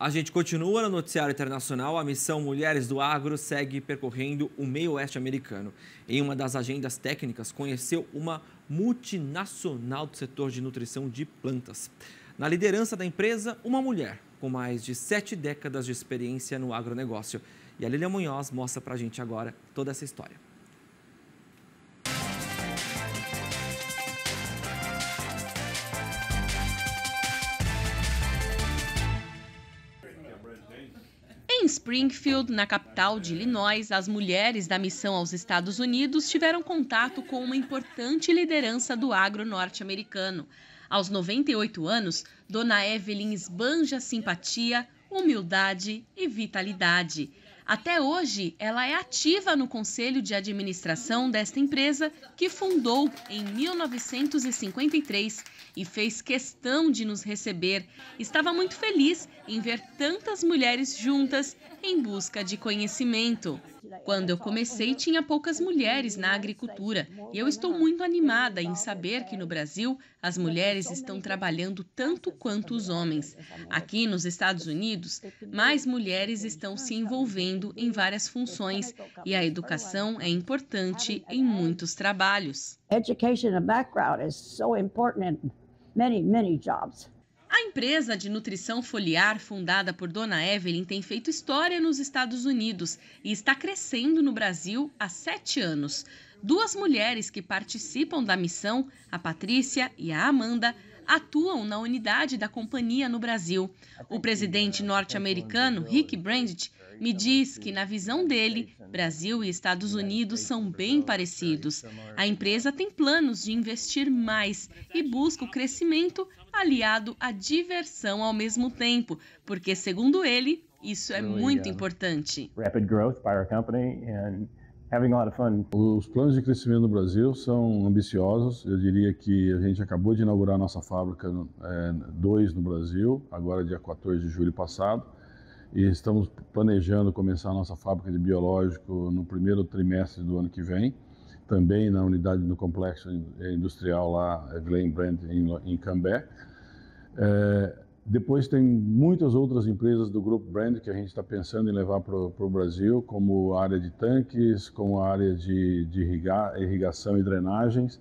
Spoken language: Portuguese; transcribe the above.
A gente continua no noticiário internacional. A missão Mulheres do Agro segue percorrendo o meio oeste americano. Em uma das agendas técnicas, conheceu uma multinacional do setor de nutrição de plantas. Na liderança da empresa, uma mulher com mais de sete décadas de experiência no agronegócio. E a Lilia Munhoz mostra para a gente agora toda essa história. Springfield, na capital de Illinois, as mulheres da missão aos Estados Unidos tiveram contato com uma importante liderança do agro norte-americano. Aos 98 anos, Dona Evelyn esbanja simpatia, humildade e vitalidade. Até hoje, ela é ativa no conselho de administração desta empresa que fundou em 1953 e fez questão de nos receber. Estava muito feliz em ver tantas mulheres juntas em busca de conhecimento. Quando eu comecei, tinha poucas é mulheres na agricultura e eu estou muito animada em saber que no Brasil as mulheres estão trabalhando tanto quanto os homens. Aqui nos Estados Unidos, mais mulheres estão se envolvendo em várias funções e a educação é importante em muitos trabalhos. Education and background is so important in many, many jobs. A empresa de nutrição foliar fundada por Dona Evelyn tem feito história nos Estados Unidos e está crescendo no Brasil há sete anos. Duas mulheres que participam da missão, a Patrícia e a Amanda, atuam na unidade da companhia no Brasil. O presidente né, norte-americano Rick Brandt é, então, me diz que, na visão é dele, né? Brasil e Estados né, Unidos é são bem parecidos. A empresa tem planos de investir mais e busca o crescimento aliado à diversão ao mesmo tempo, porque, segundo ele, isso é muito uh, importante. Rapid growth by our company and having a lot of fun. Os planos de crescimento no Brasil são ambiciosos. Eu diria que a gente acabou de inaugurar a nossa fábrica 2 é, no Brasil, agora dia 14 de julho passado. E estamos planejando começar a nossa fábrica de biológico no primeiro trimestre do ano que vem, também na unidade do complexo é, industrial lá, Glen Brandt, em, em Cambé. É, depois tem muitas outras empresas do Grupo Brand que a gente está pensando em levar para o Brasil, como a área de tanques, como a área de, de irrigar, irrigação e drenagens.